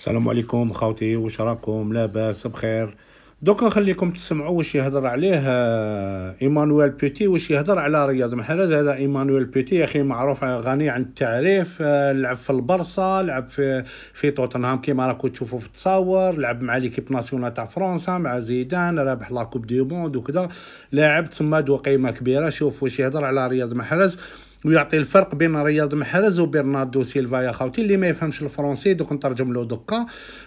السلام عليكم خاوتي واش راكم لاباس بخير دوك نخليكم تسمعوا واش يهضر عليه آه، ايمانويل بوتي واش يهضر على رياض محرز هذا ايمانويل بوتي اخي معروف غني عن التعريف آه، لعب في البرصا لعب في في توتنهام كيما راكم تشوفوا في التصاور لعب مع ليكيب ناسيونال تاع فرنسا مع زيدان رابح لا كوب دي موند وكذا لاعب تما ذو قيمه كبيره شوف واش يهضر على رياض محرز ويعطي الفرق بين رياض محرز وبرناردو سيلفا يا خاوتي اللي ما يفهمش الفرنسي دوك نترجم له دوكا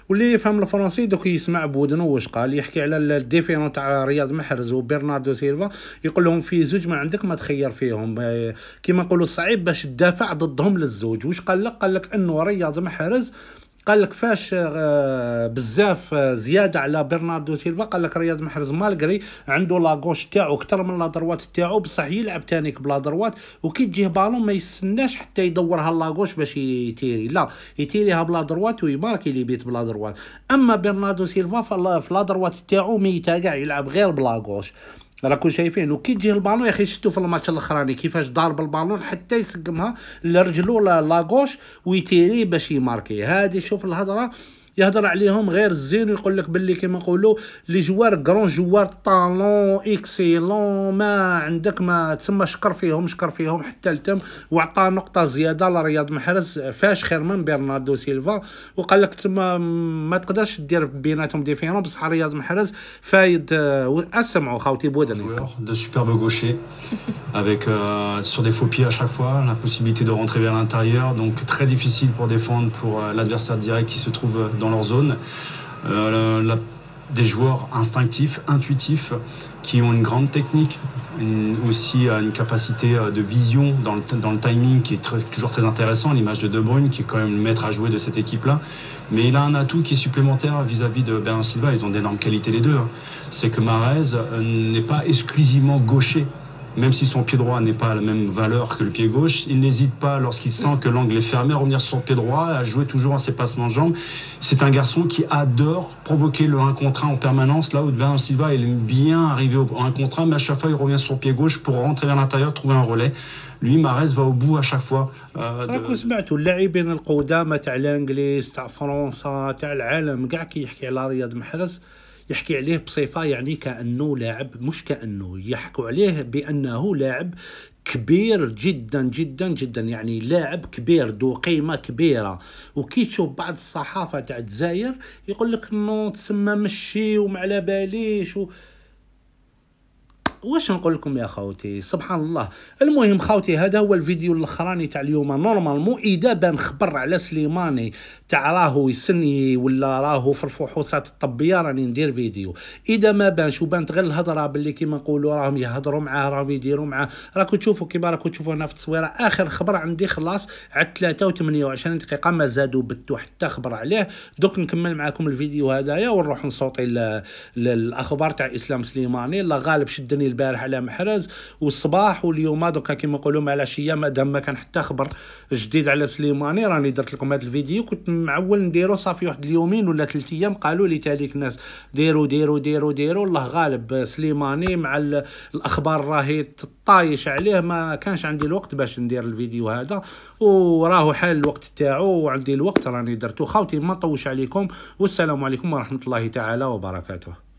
واللي يفهم الفرنسي دوك يسمع بودنو واش قال يحكي على الديفيرون تاع رياض محرز وبرناردو سيلفا يقول لهم في زوج ما عندك ما تخير فيهم آه، كيما نقولوا صعيب باش تدافع ضدهم للزوج واش قال لك قال لك انه رياض محرز قال لك فاش آه، بزاف آه، زياده على برناردو سيلفا قال لك رياض محرز مالغري عنده لاغوش تاعو اكثر من لا دروات تاعو بصح يلعب تانيك بلا دروات وكي تجيه بالون ما يستناش حتى يدورها لاغوش باش يتيري لا يتيريها بلا دروات ويماركي لي بيت بلا دروات اما برناردو سيلفا فلا دروات تاعو ميتا كاع يلعب غير بلا غوش راكم شايفين وكي تجي البالون يا اخي شفتوا في الماتش الاخراني كيفاش ضارب البالون حتى يسقمها لرجلو لاغوش ويتيري باش يماركي هذه شوف الهضره يهضر عليهم غير الزين ويقول لك باللي كيما نقولوا لي جوار كرون جوار طالون اكسيلون ما عندك ما تسمى شكر فيهم شكر فيهم حتى لتم وعطى نقطه زياده لرياض محرز فاش خير من برناردو سيلفا وقال لك تسمى ما تقدرش دير بيناتهم ديفيرون بصح رياض محرز فايد اسمعوا خاوتي بودن de superbe gaucher avec euh, sur des faux pieds à chaque fois la possibilité de rentrer vers l'intérieur donc très difficile pour défendre pour euh, l'adversaire direct qui se trouve dans euh, dans leur zone. Euh, des joueurs instinctifs, intuitifs, qui ont une grande technique, aussi une capacité euh, de vision dans le, timing qui est toujours très intéressant, l'image de De Bruyne qui est quand même le maître à jouer de cette équipe-là. Mais il a un atout qui est supplémentaire vis-à-vis de Bernard Silva, ils ont d'énormes qualités les deux, hein. c'est que Marez euh, n'est pas exclusivement gaucher, même si son pied droit n'est pas à la même valeur que le pied gauche, il n'hésite pas, lorsqu'il sent que l'angle est fermé, à revenir sur le pied droit, à jouer toujours à ses passements de jambes. C'est un garçon qui adore provoquer le 1 contre en permanence, là où Ben Silva, il aime bien arriver au 1 contre 1, mais à chaque fois, il revient sur le pied gauche pour rentrer vers l'intérieur, trouver un relais. Lui, Marès va au bout à chaque fois. Euh, يحكي عليه بصفه يعني كانه لاعب مش كانه يحكوا عليه بانه لاعب كبير جدا جدا جدا يعني لاعب كبير ذو قيمه كبيره وكي تشوف بعض الصحافه تاع الجزائر يقول لك انه تسمى مشي وما على باليش و... واش نقول لكم يا خوتي سبحان الله المهم خوتي هذا هو الفيديو الاخراني تاع اليوم نورمالمون اذا بان خبر على سليماني تاع راهو يسني ولا راهو في الفحوصات الطبيه راني ندير فيديو اذا ما بانش وبانت غير الهضره باللي كيما نقولوا راهم يهضروا معاه راهم يديروا معاه راكو تشوفوا كيما راكو تشوفوا هنا في التصويره اخر خبر عندي خلاص على 23 و28 دقيقه ما زادوا بتو حتى خبر عليه دوك نكمل معاكم الفيديو هذايا ونروح نصوتي للاخبار تاع اسلام سليماني الله غالب شدني البارح على محرز والصباح واليوم دوكا كيما نقولوا مع العشيه مادام ما كان حتى خبر جديد على سليماني راني درت لكم هذا الفيديو كنت معول نديرو صافي واحد اليومين ولا ثلاث ايام قالوا لي تاليك الناس ديروا ديروا ديروا ديروا الله غالب سليماني مع الاخبار راهي طايش عليه ما كانش عندي الوقت باش ندير الفيديو هذا وراهو حال الوقت تاعو وعندي الوقت راني درتو خاوتي ما نطوش عليكم والسلام عليكم ورحمه الله تعالى وبركاته